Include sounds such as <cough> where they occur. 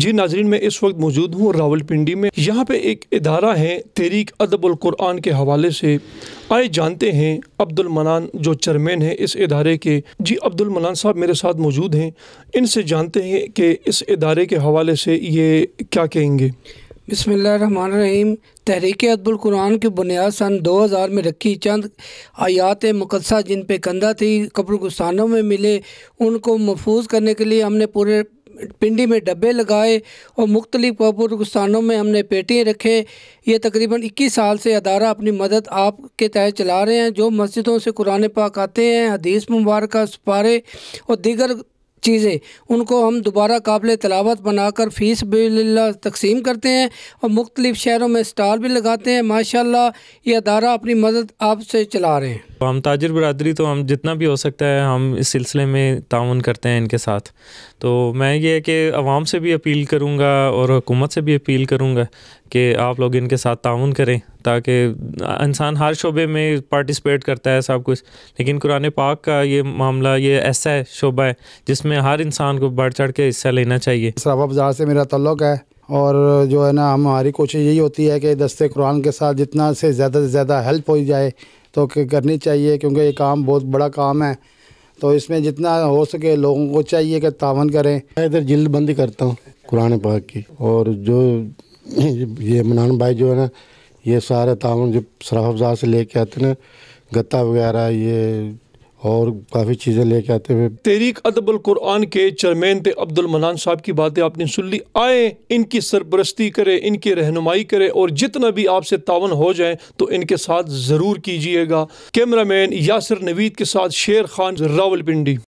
जी नाजरीन मैं इस वक्त मौजूद हूँ रावलपिंडी में यहाँ पे एक इदारा है तहरीक अदब कुरान के हवाले से आए जानते हैं अब्दुल मनान जो चेयरमैन है इस इदारे के जी अब्दुल मनान साहब मेरे साथ मौजूद हैं इनसे जानते हैं कि इस इदारे के हवाले से ये क्या कहेंगे बसमीम तहरीक अदबुलकुरान की बुनियाद सन दो हज़ार में रखी चंद आयात मुकदसा जिन पे कंधा थी कब्रगुस्तानों में मिले उनको महफूज करने के लिए हमने पूरे पिंडी में डब्बे लगाए और मुख्तलिफ कब्रस्तानों में हमने पेटियाँ रखें ये तकरीबन इक्कीस साल से अदारा अपनी मदद आपके तहत चला रहे हैं जो मस्जिदों से कुरान पाक आते हैं हदीस मुबारक सपारे और दीगर चीज़ें उनको हम दोबारा काबिल तलावत बनाकर फ़ीस बिल्ला तकसीम करते हैं और मुख्तलिफ़ शहरों में स्टाल भी लगाते हैं माशाल्लाह ये अदारा अपनी मदद आपसे चला रहे हैं तो हम ताजर बरदरी तो हम जितना भी हो सकता है हम इस सिलसिले में ताउन करते हैं इनके साथ तो मैं ये कि आवाम से भी अपील करूँगा और हुकूमत से भी अपील करूँगा कि आप लोग इनके साथ ताउन करें ताकि इंसान हर शोबे में पार्टिसपेट करता है सब कुछ लेकिन कुरान पाक का ये मामला ये ऐसा है शोबा है जिसमें हर इंसान को बढ़ चढ़ के हिस्सा लेना चाहिए सराबा बाजार से मेरा तल्लक है और जो है ना हमारी कोशिश यही होती है कि दस्ते कुरान के साथ जितना से ज़्यादा से ज़्यादा हेल्प हो जाए तो करनी चाहिए क्योंकि ये काम बहुत बड़ा काम है तो इसमें जितना हो सके लोगों को चाहिए कि तावन करें मैं इधर जिल्द बंदी करता हूँ कुरान पाक की और जो <clears throat> ये मनान भाई जो है ना ये सारे तावन जो शराफ से लेके आते ना गत्ता वगैरह ये और काफ़ी चीज़ें लेके आते हुए तहरीक अदबुल कुरान के चेयरमैन थे अब्दुल मनान साहब की बातें आपने सुन ली आए इनकी सरपरस्ती करें इनकी रहनुमाई करें और जितना भी आपसे तावन हो जाए तो इनके साथ ज़रूर कीजिएगा कैमरा मैन यासर नवीद के साथ शेर खान रावलपिंडी